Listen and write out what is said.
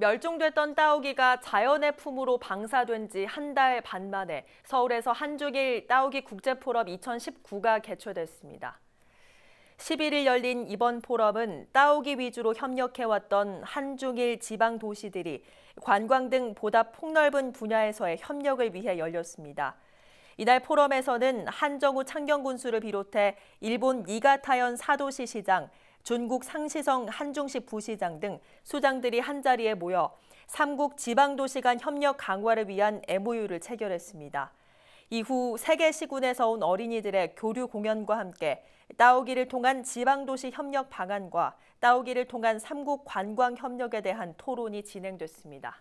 멸종됐던 따오기가 자연의 품으로 방사된 지 한 달 반 만에 서울에서 한주일 따오기 국제포럼 2019가 개최됐습니다. 11일 열린 이번 포럼은 따오기 위주로 협력해왔던 한중일 지방 도시들이 관광 등 보다 폭넓은 분야에서의 협력을 위해 열렸습니다. 이날 포럼에서는 한정우 창경군수를 비롯해 일본 니가타현 사도시 시장, 전국 상시성 한중식 부시장 등 수장들이 한자리에 모여 3국 지방도시 간 협력 강화를 위한 MOU를 체결했습니다. 이후 세계 시군에서 온 어린이들의 교류 공연과 함께 따오기를 통한 지방도시 협력 방안과 따오기를 통한 3국 관광 협력에 대한 토론이 진행됐습니다.